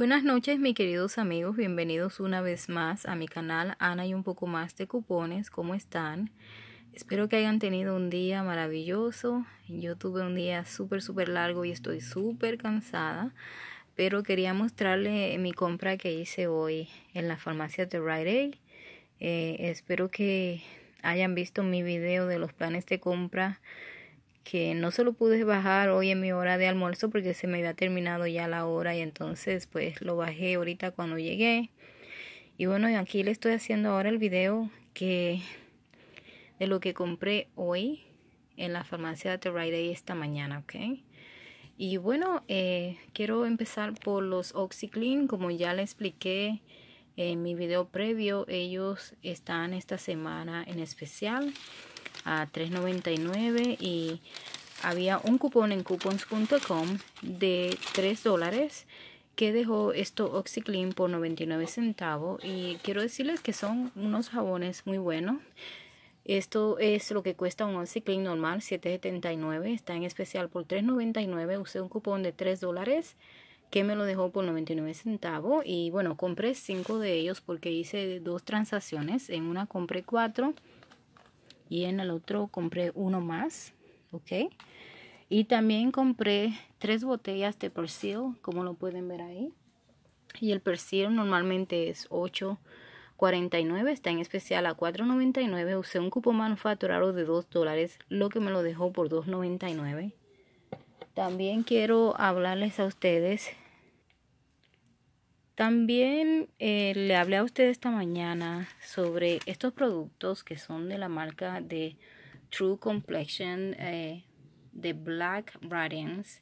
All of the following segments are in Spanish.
Buenas noches mis queridos amigos, bienvenidos una vez más a mi canal Ana y un poco más de cupones, ¿cómo están? Espero que hayan tenido un día maravilloso, yo tuve un día súper súper largo y estoy súper cansada, pero quería mostrarle mi compra que hice hoy en la farmacia de Rite Aid. Eh, espero que hayan visto mi video de los planes de compra que no se lo pude bajar hoy en mi hora de almuerzo porque se me había terminado ya la hora y entonces pues lo bajé ahorita cuando llegué. Y bueno, aquí le estoy haciendo ahora el video que de lo que compré hoy en la farmacia de Rite esta mañana, ¿ok? Y bueno, eh, quiero empezar por los OxyClean. Como ya le expliqué en mi video previo, ellos están esta semana en especial a $3.99 y había un cupón en coupons.com de 3 dólares que dejó esto OxyClean por 99 centavos y quiero decirles que son unos jabones muy buenos. Esto es lo que cuesta un OxyClean normal, $7.79. Está en especial por $3.99. Usé un cupón de 3 dólares que me lo dejó por 99 centavos. Y bueno, compré 5 de ellos porque hice dos transacciones. En una compré 4 y en el otro compré uno más, ¿ok? Y también compré tres botellas de persil, como lo pueden ver ahí. Y el persil normalmente es 8.49, está en especial a 4.99. Usé un cupo manufacturado de 2 dólares, lo que me lo dejó por 2.99. También quiero hablarles a ustedes también eh, le hablé a usted esta mañana sobre estos productos que son de la marca de True Complexion eh, de Black Radiance.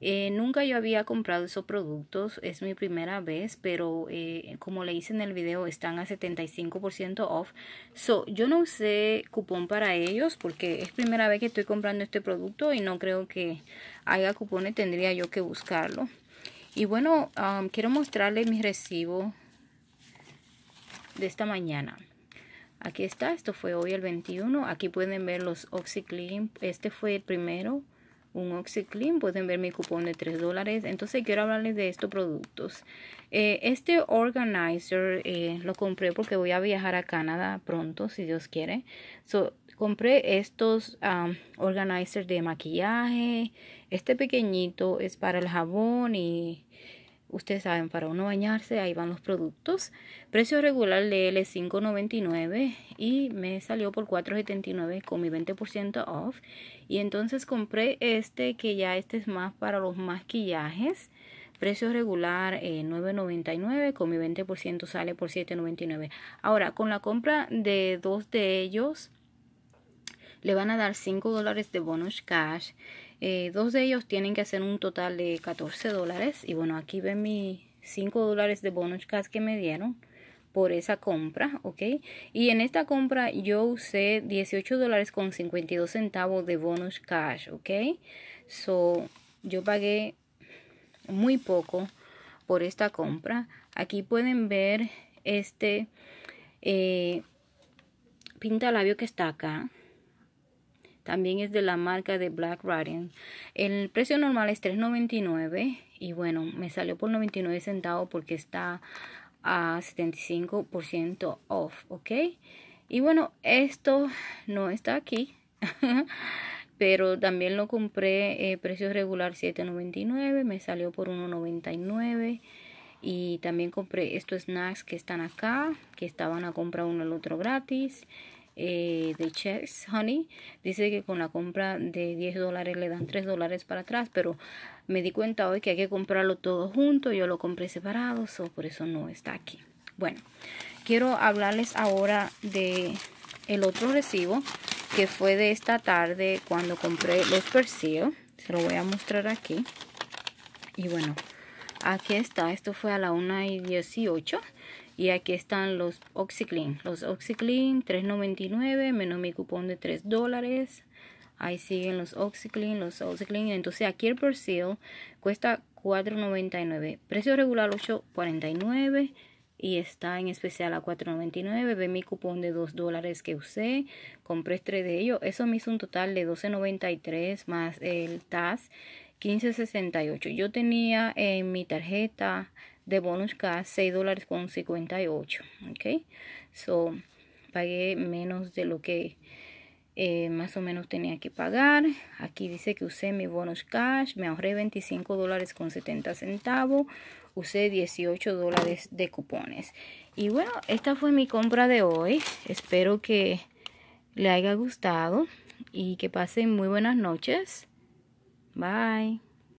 Eh, nunca yo había comprado esos productos, es mi primera vez, pero eh, como le hice en el video, están a 75% off. So, yo no usé cupón para ellos porque es primera vez que estoy comprando este producto y no creo que haya cupones, tendría yo que buscarlo. Y bueno, quiero mostrarles mi recibo de esta mañana. Aquí está, esto fue hoy el 21. Aquí pueden ver los OxyClean. Este fue el primero un OxyClean, pueden ver mi cupón de 3 dólares. Entonces quiero hablarles de estos productos. Eh, este organizer eh, lo compré porque voy a viajar a Canadá pronto, si Dios quiere. compré estos um, organizers de maquillaje. Este pequeñito es para el jabón y Ustedes saben, para uno bañarse, ahí van los productos. Precio regular de L 5.99 y me salió por 4.79 con mi 20% off. Y entonces compré este que ya este es más para los maquillajes. Precio regular eh, 9.99 con mi 20% sale por 7.99. Ahora, con la compra de dos de ellos, le van a dar 5 dólares de bonus cash. Eh, dos de ellos tienen que hacer un total de 14 dólares y bueno aquí ven mis 5 dólares de bonus cash que me dieron por esa compra, ok. Y en esta compra yo usé 18 dólares con 52 centavos de bonus cash, ok. So, yo pagué muy poco por esta compra. Aquí pueden ver este eh, pintalabio que está acá. También es de la marca de Black Riding. El precio normal es $3.99 y bueno, me salió por 99 centavos porque está a 75% off, ¿ok? Y bueno, esto no está aquí. pero también lo compré eh, precio regular 7.99 me salió por 1.99 y también compré estos snacks que están acá que estaban a comprar uno al otro gratis eh, de Checks Honey dice que con la compra de 10 dólares le dan 3 dólares para atrás, pero me di cuenta hoy que hay que comprarlo todo junto, yo lo compré separado, o por eso no está aquí. Bueno, quiero hablarles ahora de el otro recibo que fue de esta tarde cuando compré los persillos. Se lo voy a mostrar aquí. Y bueno, aquí está. Esto fue a la 1 y 18 y aquí están los OxyClean. Los OxyClean 3.99 menos mi cupón de 3 dólares. Ahí siguen los OxyClean, los OxyClean. Entonces aquí el Perseal cuesta 4.99. Precio regular 8.49 y está en especial a 4.99. Ve mi cupón de 2 dólares que usé. Compré 3 de ellos. Eso me hizo un total de 12.93 más el TAS 15.68. Yo tenía en mi tarjeta de bonus cash 6 dólares con 58 ok so pagué menos de lo que eh, más o menos tenía que pagar aquí dice que usé mi bonus cash me ahorré 25 dólares con 70 centavos usé 18 dólares de cupones y bueno esta fue mi compra de hoy espero que le haya gustado y que pasen muy buenas noches bye